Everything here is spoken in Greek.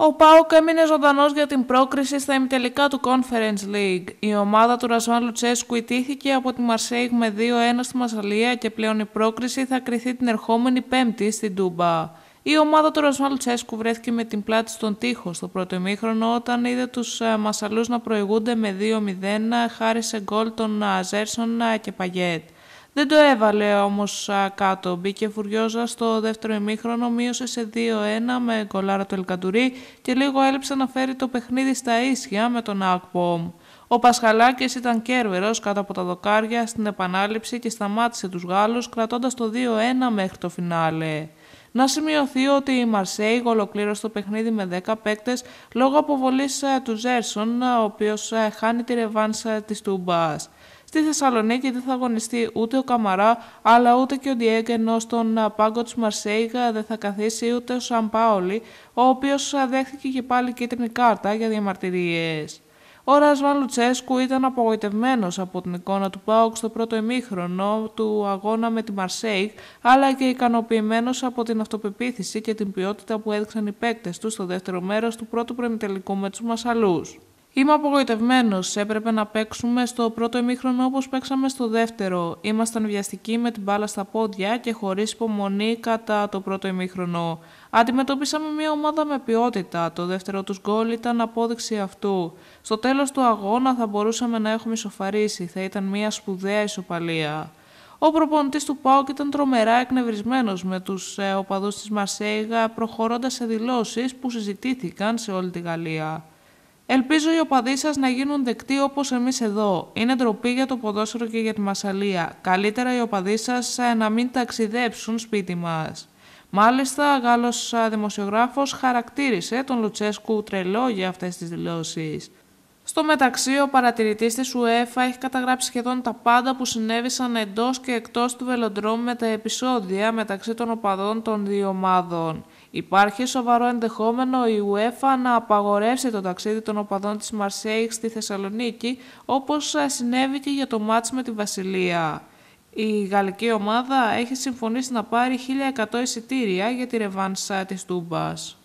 Ο Πάοκ έμεινε ζωντανός για την πρόκριση στα ημιτελικά του Conference League. Η ομάδα του Ρασβάν Λουτσέσκου ιτήθηκε από τη Μαρσέιγ με 2-1 στη Μασαλία και πλέον η πρόκριση θα κριθεί την ερχόμενη Πέμπτη στην Τούμπα. Η ομάδα του Ρασβάν Λουτσέσκου βρέθηκε με την πλάτη στον τοίχο στο πρώτο ημίχρονο όταν είδε τους ε, Μασαλούς να προηγούνται με 2-0 χάρη σε γκολ των Αζέρσον ε, ε, και Παγιέτ. Δεν το έβαλε όμως κάτω. Μπήκε Φουριόζα στο δεύτερο ημίχρονο, μείωσε σε 2-1 με κολάρα του Ελκαντουρί και λίγο έλειψε να φέρει το παιχνίδι στα ίσια με τον Ακπομ. Ο Πασχαλάκης ήταν κέρβερος κάτω από τα δοκάρια στην επανάληψη και σταμάτησε τους Γάλλους κρατώντας το 2-1 μέχρι το φινάλε. Να σημειωθεί ότι η Μαρσέη ολοκλήρωσε το παιχνίδι με 10 παίκτες λόγω αποβολής του Ζέρσον, ο οποίος χάνει τη ρεβάνσα της Τούμπας. Στη Θεσσαλονίκη δεν θα αγωνιστεί ούτε ο Καμαρά, αλλά ούτε και ο Ντιέγκ, ενώ στον πάγκο της Μαρσέιγα δεν θα καθίσει ούτε ο Σαν Σαμπάολη, ο οποίος δέχθηκε και πάλι κίτρινη κάρτα για διαμαρτυρίες. Ο Ρασβάν Λουτσέσκου ήταν απογοητευμένος από την εικόνα του ΠΑΟΚ στο πρώτο ημίχρονο του αγώνα με τη Μαρσέικ, αλλά και ικανοποιημένος από την αυτοπεποίθηση και την ποιότητα που έδειξαν οι παίκτες του στο δεύτερο μέρος του πρώτου προημιτελικού με τους Μασαλούς. Είμαι απογοητευμένος. Έπρεπε να παίξουμε στο πρώτο ημίχρονο όπως παίξαμε στο δεύτερο. Ήμασταν βιαστικοί με την μπάλα στα πόδια και χωρίς υπομονή κατά το πρώτο ημίχρονο. Αντιμετωπίσαμε μια ομάδα με ποιότητα. Το δεύτερο τους γκολ ήταν απόδειξη αυτού. Στο τέλος του αγώνα θα μπορούσαμε να έχουμε ισοφαρίσει. Θα ήταν μια σπουδαία ισοπαλία. Ο προπονητής του Πάουκ ήταν τρομερά εκνευρισμένος με τους ε, οπαδούς της Μασέιγα, προχωρώντας σε δηλώσεις που συζητήθηκαν σε όλη τη Γαλλία. Ελπίζω οι οπαδοί σας να γίνουν δεκτοί όπως εμείς εδώ. Είναι ντροπή για το ποδόσφαιρο και για τη μασαλία. Καλύτερα οι οπαδοί σας ε, να μην ταξιδέψουν σπίτι μας. Μάλιστα, Γάλλος ε, δημοσιογράφος χαρακτήρισε τον Λουτσέσκου τρελό για αυτές τις δηλώσεις. Στο μεταξύ, ο παρατηρητής της UEFA έχει καταγράψει σχεδόν τα πάντα που συνέβησαν εντός και εκτός του βελοντρόμου με τα επεισόδια μεταξύ των οπαδών των δύο ομάδων. Υπάρχει σοβαρό ενδεχόμενο η UEFA να απαγορεύσει το ταξίδι των οπαδών της Μαρσέικ στη Θεσσαλονίκη, όπως ε, συνέβη και για το μάτς με τη Βασιλεία. Η γαλλική ομάδα έχει συμφωνήσει να πάρει 1.100 εισιτήρια για τη ρεβάνσα ε, της Τούμπας.